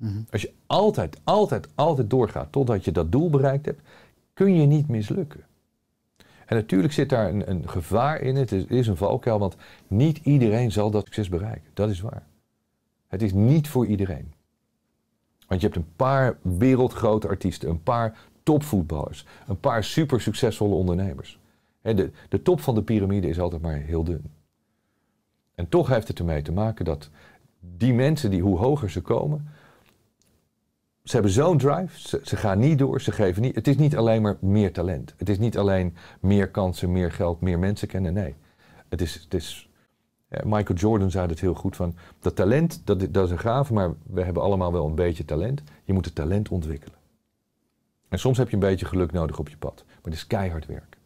Mhm. Als je altijd, altijd, altijd doorgaat totdat je dat doel bereikt hebt, kun je niet mislukken. En natuurlijk zit daar een, een gevaar in. Het is, een valkuil, want niet iedereen zal dat succes bereiken. Dat is waar. Het is niet voor iedereen. Want je hebt een paar wereldgrote artiesten, een paar topvoetballers, een paar super succesvolle ondernemers. De, de top van de piramide is altijd maar heel dun. En toch heeft het ermee te maken dat die mensen die hoe hoger ze komen, ze hebben zo'n drive, ze, gaan niet door, ze geven niet. Het is niet alleen maar meer talent. Het is niet alleen meer kansen, meer geld, meer mensen kennen. Nee, het is, het is Michael Jordan zei het heel goed van, dat talent, dat, is een gave, maar we hebben allemaal wel een beetje talent. Je moet het talent ontwikkelen. En soms heb je een beetje geluk nodig op je pad, maar het is keihard werk.